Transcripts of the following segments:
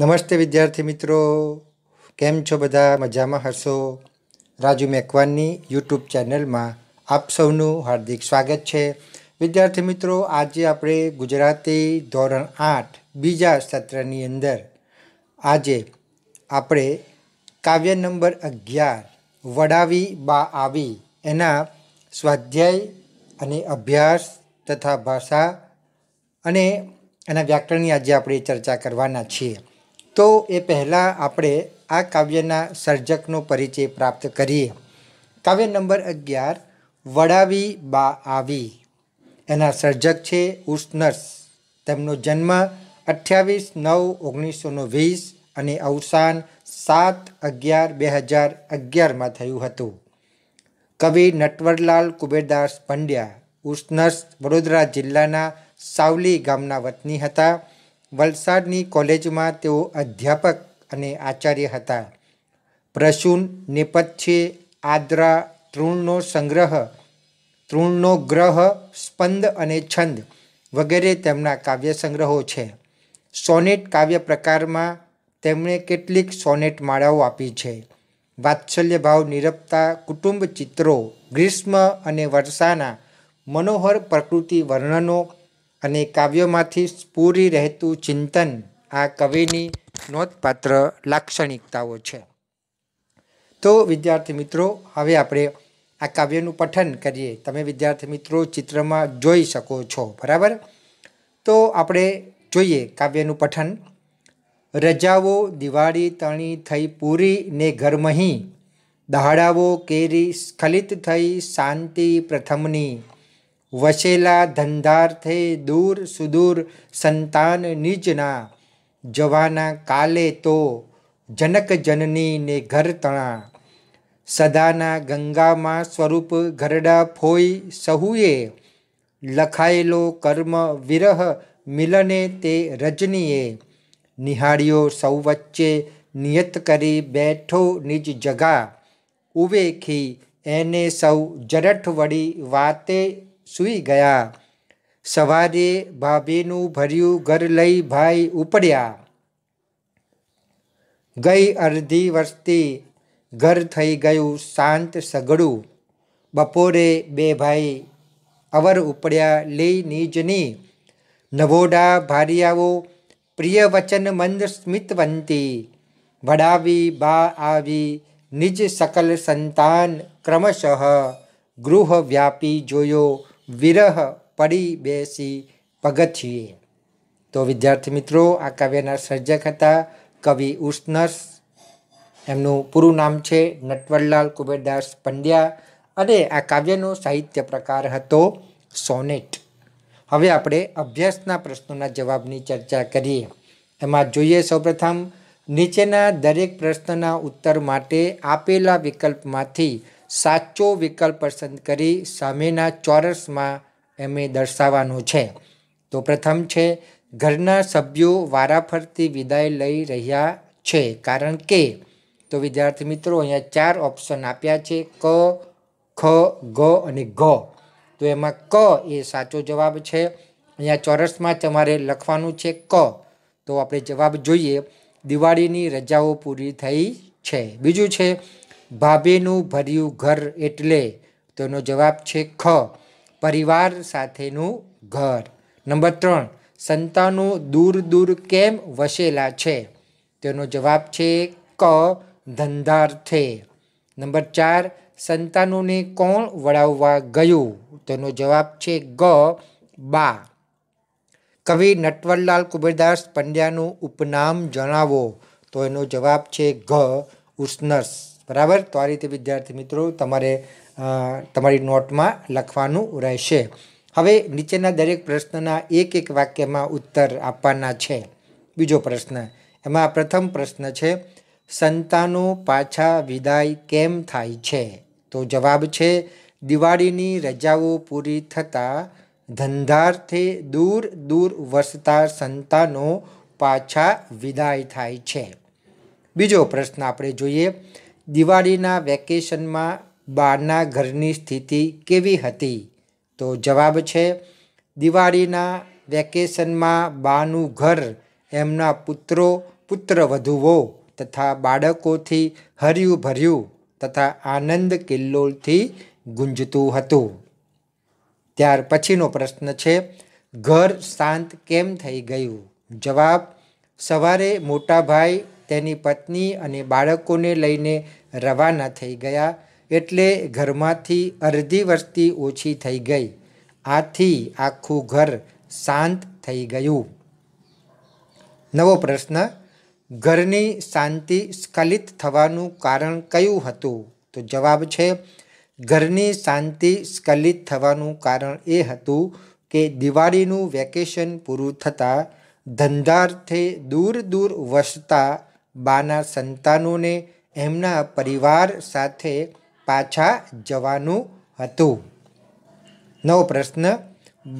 નમસ્તે વિદ્યાર્થી મિત્રો કેમ છો બધા મજામાં હશો રાજુ મેકવાનની યુટ્યુબ ચેનલમાં આપ સૌનું હાર્દિક સ્વાગત છે વિદ્યાર્થી મિત્રો આજે આપણે ગુજરાતી ધોરણ આઠ બીજા સત્રની અંદર આજે આપણે કાવ્ય નંબર અગિયાર વડાવી બા આવી એના સ્વાધ્યાય અને અભ્યાસ તથા ભાષા અને એના વ્યાકરણની આજે આપણે ચર્ચા કરવાના છીએ તો એ પહેલાં આપણે આ કાવ્યના સર્જકનો પરિચય પ્રાપ્ત કરીએ કાવ્ય નંબર અગિયાર વડાવી બા આવી એના સર્જક છે ઉષ્નર્સ તેમનો જન્મ અઠ્યાવીસ નવ ઓગણીસોનો વીસ અને અવસાન સાત અગિયાર બે હજાર અગિયારમાં થયું હતું કવિ નટવરલાલ કુબેરદાસ પંડ્યા ઉષ્ણસ વડોદરા જિલ્લાના સાવલી ગામના વતની હતા વલસાડની કોલેજમાં તેઓ અધ્યાપક અને આચાર્ય હતા પ્રસૂન નેપથ્ય આદ્રા તૃણનો સંગ્રહ તૃણનો ગ્રહ સ્પંદ અને છંદ વગેરે તેમના કાવ્ય સંગ્રહો છે સોનેટ કાવ્ય પ્રકારમાં તેમણે કેટલીક સોનેટ માળાઓ આપી છે વાત્સલ્ય ભાવ નિરપતા કુટુંબ ચિત્રો ગ્રીષ્મ અને વર્ષાના મનોહર પ્રકૃતિ વર્ણનો અને કાવ્યોમાંથી પૂરી રહેતું ચિંતન આ કવિની નોંધપાત્ર લાક્ષણિકતાઓ છે તો વિદ્યાર્થી મિત્રો હવે આપણે આ કાવ્યનું પઠન કરીએ તમે વિદ્યાર્થી મિત્રો ચિત્રમાં જોઈ શકો છો બરાબર તો આપણે જોઈએ કાવ્યનું પઠન રજાઓ દિવાળી તણી થઈ પૂરી ને ઘરમહી દહાડાઓ કેરી સ્ખલિત થઈ શાંતિ પ્રથમની વસેલા ધંધાર્થે દૂર સુદૂર સંતાન નિજના જવાના કાલે તો જનક જનનીને ઘર તણા સદાના ગંગામાં સ્વરૂપ ઘરડા ફોઈ સહુએ લખાયેલો કર્મ વિરહ મિલને તે રજનીએ નિહાળ્યો સૌ વચ્ચે નિયત કરી બેઠો નિજ જગા ઉવેખી એને સૌ જરઠ વળી વાતે સૂઈ ગયા સવારે ભાભીનું ભર્યું ઘર લઈ ભાઈ ઉપડ્યા ગઈ અડધી વર્ષથી ઘર થઈ ગયું શાંત સગડું બપોરે બે ભાઈ અવર ઉપડ્યા લઈ નીજની નવોડા ભારિયાઓ પ્રિય વચન મંદ સ્મિતવંતી ભડાવી બા આવી નિજ સકલ સંતાન ક્રમશઃ ગૃહ વ્યાપી જોયો વિરહ પડી બેસી પગથિયે તો વિદ્યાર્થી મિત્રો આ કાવ્યના સર્જક હતા કવિ ઉષ્ણસ એમનું પૂરું નામ છે નટવરલાલ કુબેરદાસ પંડ્યા અને આ કાવ્યનો સાહિત્ય પ્રકાર હતો સોનેટ હવે આપણે અભ્યાસના પ્રશ્નોના જવાબની ચર્ચા કરીએ એમાં જોઈએ સૌપ્રથમ નીચેના દરેક પ્રશ્નના ઉત્તર માટે આપેલા વિકલ્પમાંથી સાચો વિકલ્પ પસંદ કરી સામેના ચોરસમાં એમને દર્શાવવાનું છે તો પ્રથમ છે ઘરના સભ્યો વારાફરતી વિદાય લઈ રહ્યા છે કારણ કે તો વિદ્યાર્થી મિત્રો અહીંયા ચાર ઓપ્શન આપ્યા છે ક ખ ગ અને ઘ તો એમાં ક એ સાચો જવાબ છે અહીંયા ચોરસમાં તમારે લખવાનું છે ક તો આપણે જવાબ જોઈએ દિવાળીની રજાઓ પૂરી થઈ છે બીજું છે ભાભીનું ભર્યું ઘર એટલે તેનો જવાબ છે ખ પરિવાર સાથેનું ઘર નંબર ત્રણ સંતાનો દૂર દૂર કેમ વસેલા છે તેનો જવાબ છે ક ધંધાર્થે નંબર ચાર સંતાનોને કોણ વડાવવા ગયું તેનો જવાબ છે ગ બા કવિ નટવરલાલ કુબેરદાસ પંડ્યાનું ઉપનામ જણાવો તો એનો જવાબ છે ઘ ઉષ્ણસ બરાબર તો આ રીતે વિદ્યાર્થી મિત્રો તમારે તમારી નોટમાં લખવાનું રહેશે હવે નીચેના દરેક પ્રશ્નના એક એક વાક્યમાં ઉત્તર આપવાના છે બીજો પ્રશ્ન એમાં પ્રથમ પ્રશ્ન છે સંતાનો પાછા વિદાય કેમ થાય છે તો જવાબ છે દિવાળીની રજાઓ પૂરી થતાં ધંધાર્થે દૂર દૂર વસતા સંતાનો પાછા વિદાય થાય છે બીજો પ્રશ્ન આપણે જોઈએ દિવાળીના વેકેશનમાં બહારના ઘરની સ્થિતિ કેવી હતી તો જવાબ છે દિવાળીના વેકેશનમાં બાનું ઘર એમના પુત્રો પુત્રવધુઓ તથા બાળકોથી હર્યું ભર્યું તથા આનંદ કિલ્લોલથી ગુંજતું હતું ત્યાર પછીનો પ્રશ્ન છે ઘર શાંત કેમ થઈ ગયું જવાબ સવારે મોટા ભાઈ તેની પત્ની અને બાળકોને લઈને રવાના થઈ ગયા એટલે ઘરમાંથી અડધી વસ્તી ઓછી થઈ ગઈ આથી આખું ઘર શાંત થઈ ગયું નવો પ્રશ્ન ઘરની શાંતિ સ્ખલિત થવાનું કારણ કયું હતું તો જવાબ છે ઘરની શાંતિ સ્ખલિત થવાનું કારણ એ હતું કે દિવાળીનું વેકેશન પૂરું થતાં ધંધાર્થે દૂર દૂર વસતા બાના સંતાનોને એમના પરિવાર સાથે પાછા જવાનું હતું નવો પ્રશ્ન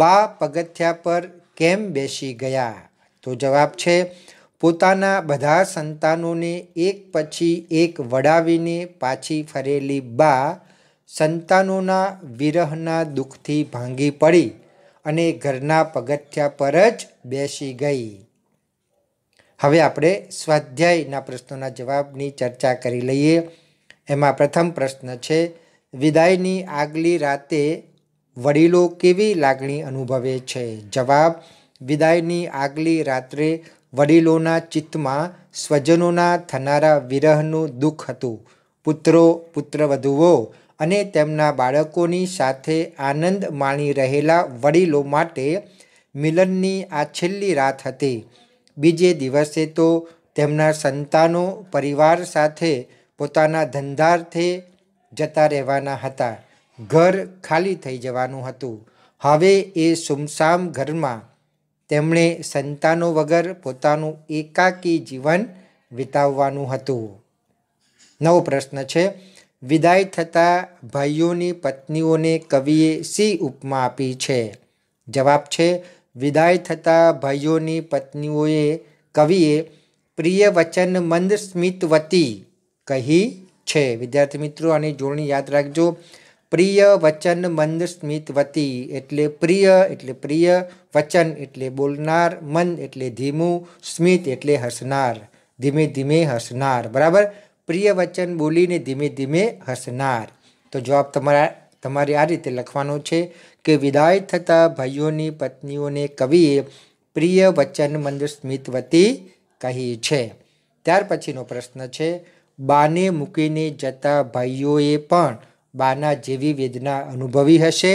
બા પગથિયા પર કેમ બેસી ગયા તો જવાબ છે પોતાના બધા સંતાનોને એક પછી એક વડાવીને પાછી ફરેલી બા સંતાનોના વિરહના દુઃખથી ભાંગી પડી અને ઘરના પગથિયા પર જ બેસી ગઈ હવે આપણે સ્વાધ્યાયના પ્રશ્નોના જવાબની ચર્ચા કરી લઈએ એમાં પ્રથમ પ્રશ્ન છે વિદાયની આગલી રાતે વડીલો કેવી લાગણી અનુભવે છે જવાબ વિદાયની આગલી રાત્રે વડીલોના ચિત્તમાં સ્વજનોના થનારા વિરહનું દુઃખ હતું પુત્રો પુત્રવધુઓ અને તેમના બાળકોની સાથે આનંદ માણી રહેલા વડીલો માટે મિલનની આ છેલ્લી રાત હતી બીજે દિવસે તો તેમના સંતાનો પરિવાર સાથે પોતાના ધંધાર્થે જતા રહેવાના હતા ઘર ખાલી થઈ જવાનું હતું હવે એ સુમસામ ઘરમાં તેમણે સંતાનો વગર પોતાનું એકાકી જીવન વિતાવવાનું હતું નવો પ્રશ્ન છે વિદાય થતાં ભાઈઓની પત્નીઓને કવિએ સી ઉપમા આપી છે જવાબ છે વિદાય થતા ભાઈઓની પત્નીઓએ કવિએ પ્રિય વચન મંદ સ્મિતવતી કહી છે વિદ્યાર્થી મિત્રો આની જોડણી યાદ રાખજો પ્રિય વચન મંદ સ્મિતવતી એટલે પ્રિય એટલે પ્રિય વચન એટલે બોલનાર મંદ એટલે ધીમું સ્મિત એટલે હસનાર ધીમે ધીમે હસનાર બરાબર પ્રિય વચન બોલીને ધીમે ધીમે હસનાર તો જવાબ તમારા તમારે આ રીતે લખવાનું છે કે વિદાય થતાં ભાઈઓની પત્નીઓને કવિએ પ્રિય વચન મંદ સ્મિત વતી કહી છે ત્યાર પછીનો પ્રશ્ન છે બાને મૂકીને જતા ભાઈઓએ પણ બાના જેવી વેદના અનુભવી હશે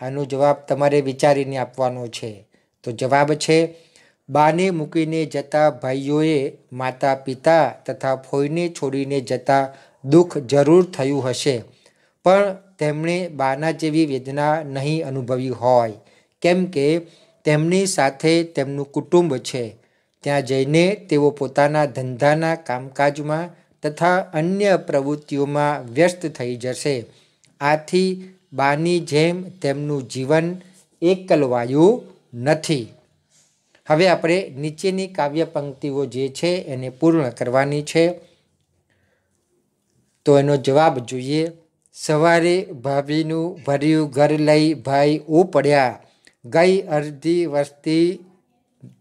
આનો જવાબ તમારે વિચારીને આપવાનો છે તો જવાબ છે બાને મૂકીને જતા ભાઈઓએ માતા પિતા તથા ફોઈને છોડીને જતા દુઃખ જરૂર થયું હશે પણ તેમણે બાના જેવી વેદના નહીં અનુભવી હોય કેમ કે તેમની સાથે તેમનું કુટુંબ છે ત્યાં જઈને તેઓ પોતાના ધંધાના કામકાજમાં તથા અન્ય પ્રવૃત્તિઓમાં વ્યસ્ત થઈ જશે આથી બાની જેમ તેમનું જીવન એકલવાયું નથી હવે આપણે નીચેની કાવ્ય પંક્તિઓ જે છે એને પૂર્ણ કરવાની છે તો એનો જવાબ જોઈએ સવારે ભાભીનું ભર્યું ઘર લઈ ભાઈ ઉપડ્યા ગઈ અડધી વસ્તી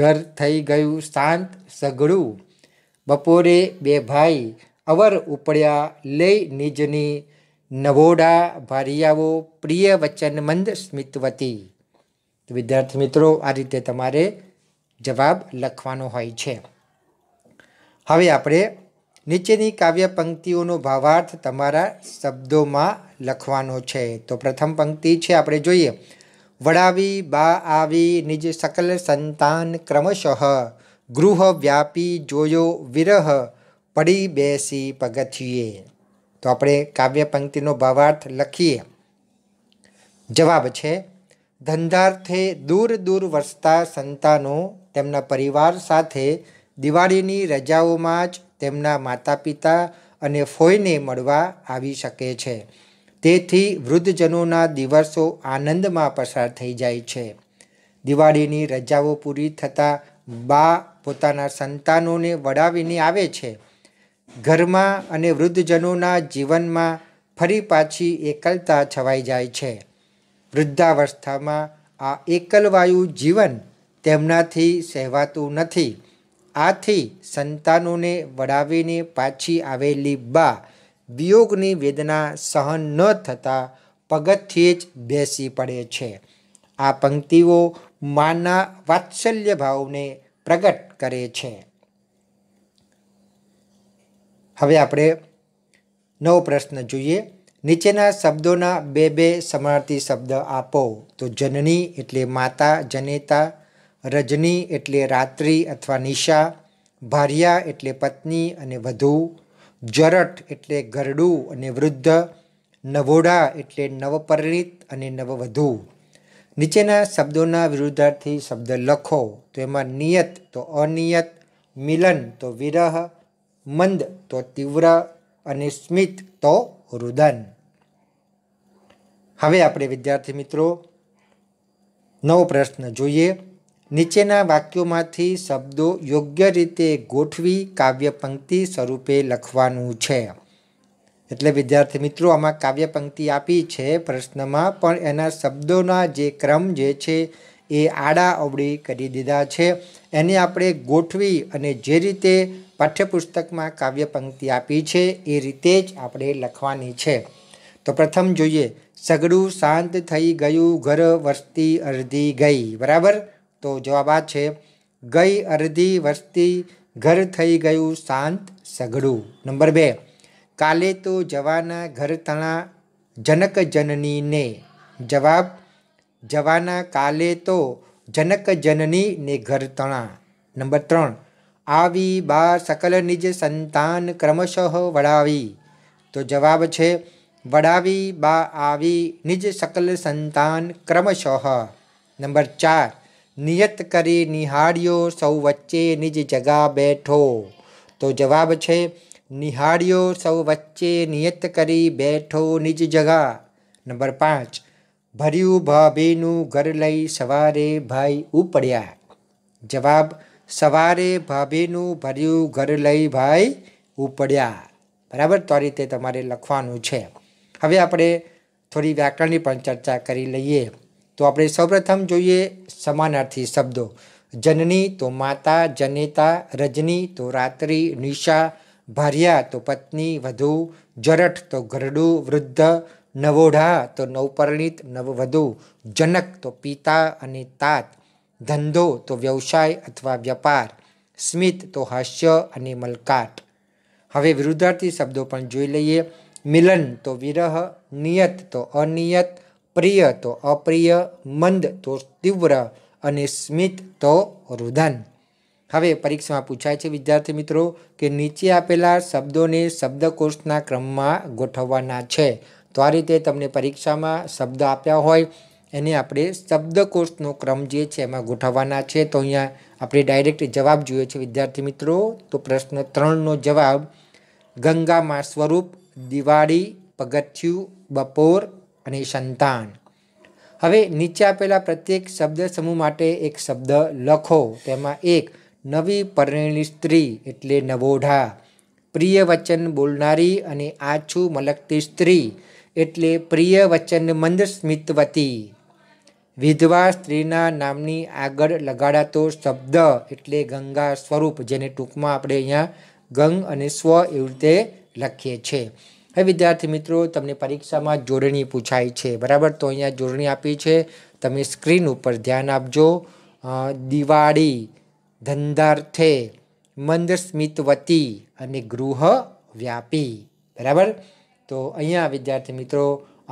ઘર થઈ ગયું શાંત સઘળું બપોરે બે ભાઈ અવર ઉપડ્યા લઈ નિજની નવોડા ભારિયાઓ પ્રિય વચનમંદ સ્મિતવતી તો વિદ્યાર્થી મિત્રો આ રીતે તમારે જવાબ લખવાનો હોય છે હવે આપણે નીચેની કાવ્ય પંક્તિઓનો ભાવાર્થ તમારા શબ્દોમાં લખવાનો છે તો પ્રથમ પંક્તિ છે આપણે જોઈએ વડાવી બા આવી નિજ સકલ સંતાન ક્રમશઃ ગૃહ વ્યાપી જોયો વિરહ પડી બેસી પગથિયે તો આપણે કાવ્ય પંક્તિનો ભાવાર્થ લખીએ જવાબ છે ધંધાર્થે દૂર દૂર વસતા સંતાનો તેમના પરિવાર સાથે દિવાળીની રજાઓમાં જ તેમના માતા પિતા અને ફોઈને મળવા આવી શકે છે તેથી વૃદ્ધજનોના દિવસો આનંદમાં પસાર થઈ જાય છે દિવાળીની રજાઓ પૂરી થતાં બા પોતાના સંતાનોને વડાવીને આવે છે ઘરમાં અને વૃદ્ધજનોના જીવનમાં ફરી પાછી એકલતા છવાઈ જાય છે વૃદ્ધાવસ્થામાં આ એકલવાયુ જીવન તેમનાથી સહેવાતું નથી આથી સંતાનોને વડાવીને પાછી આવેલી બા વિયોગની વેદના સહન ન થતાં પગથિયે જ બેસી પડે છે આ પંક્તિઓ માના વાત્સલ્ય ભાવને પ્રગટ કરે છે હવે આપણે નવો પ્રશ્ન જોઈએ નીચેના શબ્દોના બે બે સમાર્થી શબ્દ આપો તો જનની એટલે માતા જનેતા રજની એટલે રાત્રિ અથવા નિશા ભાર્યા એટલે પત્ની અને વધુ જરટ એટલે ગરડું અને વૃદ્ધ નવોડા એટલે નવપરિણીત અને નવવધુ નીચેના શબ્દોના વિરુદ્ધાર્થી શબ્દ લખો તો એમાં નિયત તો અનિયત મિલન તો વિરહ મંદ તો તીવ્ર અને સ્મિત તો રુદન હવે આપણે વિદ્યાર્થી મિત્રો નવો પ્રશ્ન જોઈએ નીચેના વાક્યોમાંથી શબ્દો યોગ્ય રીતે ગોઠવી કાવ્યપંક્તિ સ્વરૂપે લખવાનું છે એટલે વિદ્યાર્થી મિત્રો આમાં કાવ્યપંક્તિ આપી છે પ્રશ્નમાં પણ એના શબ્દોના જે ક્રમ જે છે એ આડા અવળી કરી દીધા છે એને આપણે ગોઠવી અને જે રીતે પાઠ્યપુસ્તકમાં કાવ્યપંક્તિ આપી છે એ રીતે જ આપણે લખવાની છે તો પ્રથમ જોઈએ સગડું શાંત થઈ ગયું ઘર વસ્તી અડધી ગઈ બરાબર તો જવાબ આ છે ગઈ અડધી વસ્તી ઘર થઈ ગયું શાંત સઘળું નંબર બે કાલે તો જવાના ઘર તણા જનક જનનીને જવાબ જવાના કાલે તો જનક જનનીને ઘર તણા નંબર ત્રણ આવી બા સકલ નિજ સંતાન ક્રમશઃ વડાવી તો જવાબ છે વડાવી બા આવી નિજ સકલ સંતાન ક્રમશઃ નંબર ચાર નિયત કરી નિહાળ્યો સૌ વચ્ચે નિજ જગા બેઠો તો જવાબ છે નિહાળ્યો સૌ વચ્ચે નિયત કરી બેઠો નિજ જગા નંબર પાંચ ભર્યું ભાભીનું ઘર લઈ સવારે ભાઈ ઉપડ્યા જવાબ સવારે ભાભીનું ભર્યું ઘર લઈ ભાઈ ઉપડ્યા બરાબર તો આ રીતે તમારે લખવાનું છે હવે આપણે થોડી વ્યાકરણની પણ ચર્ચા કરી લઈએ તો આપણે સૌપ્રથમ જોઈએ સમાનાર્થી શબ્દો જનની તો માતા જનેતા રજની તો રાત્રિ નિશા ભાર્યા તો પત્ની વધુ જરઠ તો ઘરડું વૃદ્ધ નવોઢા તો નવપરિણીત નવવધુ જનક તો પિતા અને તાત ધંધો તો વ્યવસાય અથવા વ્યાપાર સ્મિત તો હાસ્ય અને મલકાટ હવે વિરુદ્ધાર્થી શબ્દો પણ જોઈ લઈએ મિલન તો વિરહ નિયત તો અનિયત પ્રિય તો અપ્રિય મંદ તો તીવ્ર અને સ્મિત તો રુદન હવે પરીક્ષામાં પૂછાય છે વિદ્યાર્થી મિત્રો કે નીચે આપેલા શબ્દોને શબ્દકોષના ક્રમમાં ગોઠવવાના છે તો આ રીતે તમને પરીક્ષામાં શબ્દ આપ્યા હોય એને આપણે શબ્દકોષનો ક્રમ જે છે એમાં ગોઠવવાના છે તો અહીંયા આપણે ડાયરેક્ટ જવાબ જોઈએ છે વિદ્યાર્થી મિત્રો તો પ્રશ્ન ત્રણનો જવાબ ગંગામાં સ્વરૂપ દિવાળી પગથિયું બપોર અને સંતાન હવે નીચે આપેલા પ્રત્યેક શબ્દ સમૂહ માટે એક શબ્દ લખો તેમાં એક નવી પરણેલી સ્ત્રી એટલે નવોઢા પ્રિય વચન બોલનારી અને આછું મલકતી સ્ત્રી એટલે પ્રિય વચન મંદ સ્મિતવતી વિધવા સ્ત્રીના નામની આગળ લગાડાતો શબ્દ એટલે ગંગા સ્વરૂપ જેને ટૂંકમાં આપણે અહીંયા ગંગ અને સ્વ એવી રીતે લખીએ છીએ હવે વિદ્યાર્થી મિત્રો તમને પરીક્ષામાં જોડણી પૂછાય છે બરાબર તો અહીંયા જોડણી આપી છે તમે સ્ક્રીન ઉપર ધ્યાન આપજો દિવાળી ધંધાર્થે મંદસ્મિતવતી અને ગૃહ વ્યાપી બરાબર તો અહીંયા વિદ્યાર્થી મિત્રો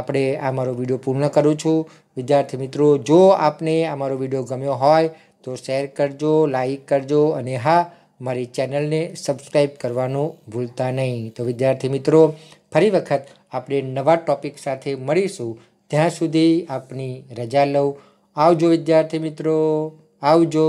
આપણે આ મારો વિડીયો પૂર્ણ કરું છું વિદ્યાર્થી મિત્રો જો આપને આ મારો વિડીયો ગમ્યો હોય તો શેર કરજો લાઈક કરજો અને હા મારી ચેનલને સબસ્ક્રાઈબ કરવાનું ભૂલતા નહીં તો વિદ્યાર્થી મિત્રો ફરી વખત આપણે નવા ટોપિક સાથે મળીશું ત્યાં સુધી આપની રજા લઉં આવજો વિદ્યાર્થી મિત્રો આવજો